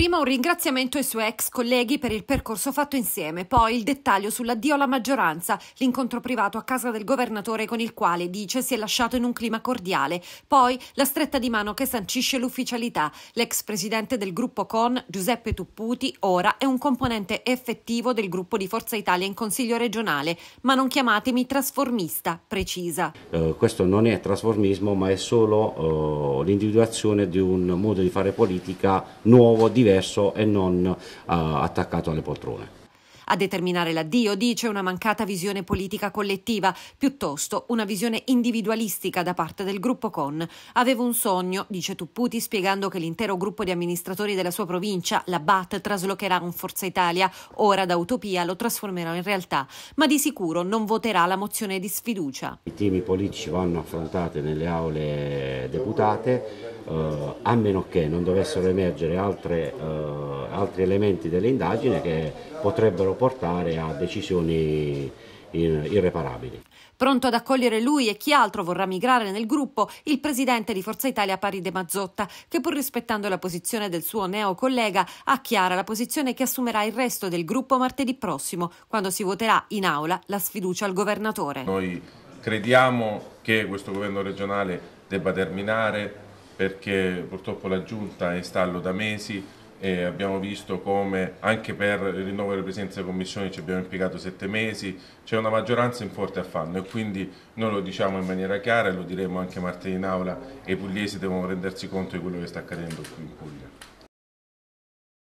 Prima un ringraziamento ai suoi ex colleghi per il percorso fatto insieme, poi il dettaglio sull'addio alla maggioranza, l'incontro privato a casa del governatore con il quale, dice, si è lasciato in un clima cordiale, poi la stretta di mano che sancisce l'ufficialità. L'ex presidente del gruppo CON, Giuseppe Tupputi, ora è un componente effettivo del gruppo di Forza Italia in Consiglio regionale, ma non chiamatemi trasformista, precisa. Eh, questo non è trasformismo, ma è solo eh, l'individuazione di un modo di fare politica nuovo, diverso diverso e non uh, attaccato alle poltrone. A determinare l'addio, dice, una mancata visione politica collettiva, piuttosto una visione individualistica da parte del gruppo CON. Avevo un sogno, dice Tupputi, spiegando che l'intero gruppo di amministratori della sua provincia, la BAT, traslocherà un Forza Italia. Ora da utopia lo trasformerà in realtà, ma di sicuro non voterà la mozione di sfiducia. I temi politici vanno affrontati nelle aule deputate eh, a meno che non dovessero emergere altre, eh, altri elementi dell'indagine che potrebbero portare a decisioni irreparabili. Pronto ad accogliere lui e chi altro vorrà migrare nel gruppo, il presidente di Forza Italia Pari De Mazzotta, che pur rispettando la posizione del suo neo collega, ha chiara la posizione che assumerà il resto del gruppo martedì prossimo, quando si voterà in aula la sfiducia al governatore. Noi crediamo che questo governo regionale debba terminare perché purtroppo la Giunta è in stallo da mesi e abbiamo visto come anche per il rinnovo delle presenze delle commissioni ci abbiamo impiegato sette mesi, c'è una maggioranza in forte affanno e quindi noi lo diciamo in maniera chiara e lo diremo anche martedì in aula e i pugliesi devono rendersi conto di quello che sta accadendo qui in Puglia.